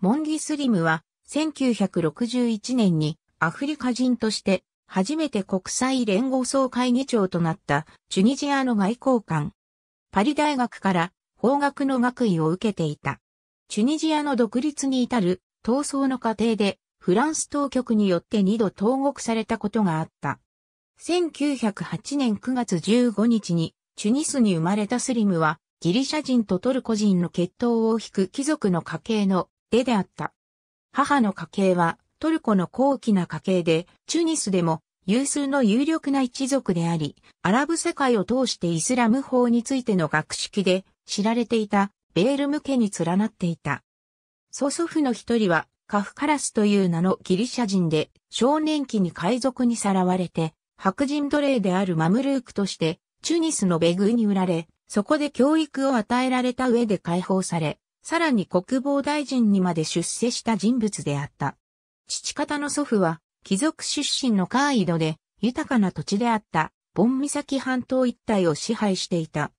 モンギスリムは1961年にアフリカ人として初めて国際連合総会議長となったチュニジアの外交官。パリ大学から法学の学位を受けていた。チュニジアの独立に至る闘争の過程でフランス当局によって二度投獄されたことがあった。1908年9月15日にチュニスに生まれたスリムはギリシャ人とトルコ人の血統を引く貴族の家系の絵であった。母の家系はトルコの高貴な家系で、チュニスでも有数の有力な一族であり、アラブ世界を通してイスラム法についての学識で知られていたベール向けに連なっていた。祖祖父の一人はカフカラスという名のギリシャ人で少年期に海賊にさらわれて白人奴隷であるマムルークとしてチュニスのベグーに売られ、そこで教育を与えられた上で解放され、さらに国防大臣にまで出世した人物であった。父方の祖父は、貴族出身のカーイドで、豊かな土地であった、ボン岬半島一帯を支配していた。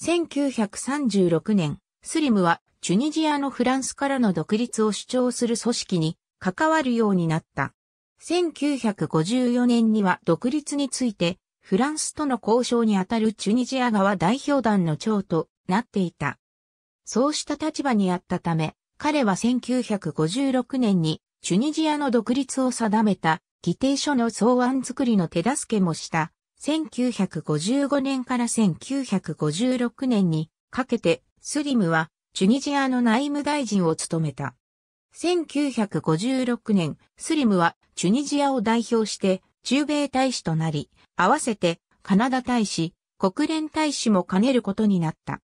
1936年、スリムは、チュニジアのフランスからの独立を主張する組織に関わるようになった。1954年には独立について、フランスとの交渉にあたるチュニジア側代表団の長となっていた。そうした立場にあったため、彼は1956年にチュニジアの独立を定めた議定書の草案作りの手助けもした。1955年から1956年にかけてスリムはチュニジアの内務大臣を務めた。1956年、スリムはチュニジアを代表して中米大使となり、合わせてカナダ大使、国連大使も兼ねることになった。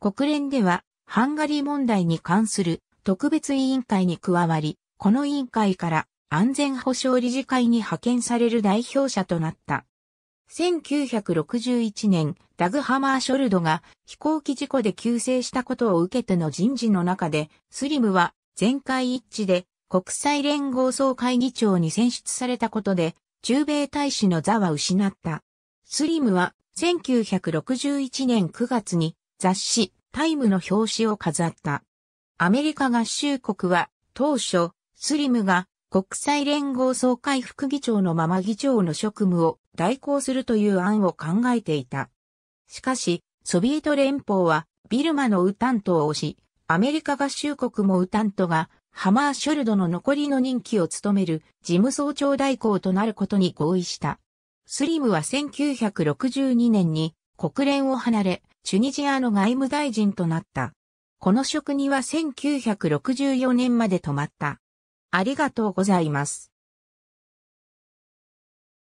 国連ではハンガリー問題に関する特別委員会に加わり、この委員会から安全保障理事会に派遣される代表者となった。1961年、ダグハマー・ショルドが飛行機事故で急逝したことを受けての人事の中で、スリムは全会一致で国際連合総会議長に選出されたことで、中米大使の座は失った。スリムは1961年9月に雑誌タイムの表紙を飾った。アメリカ合衆国は当初、スリムが国際連合総会副議長のまま議長の職務を代行するという案を考えていた。しかし、ソビエト連邦はビルマのウタントを推し、アメリカ合衆国もウタントがハマーショルドの残りの任期を務める事務総長代行となることに合意した。スリムは1962年に国連を離れ、チュニジアの外務大臣となった。この職には1964年まで止まった。ありがとうございます。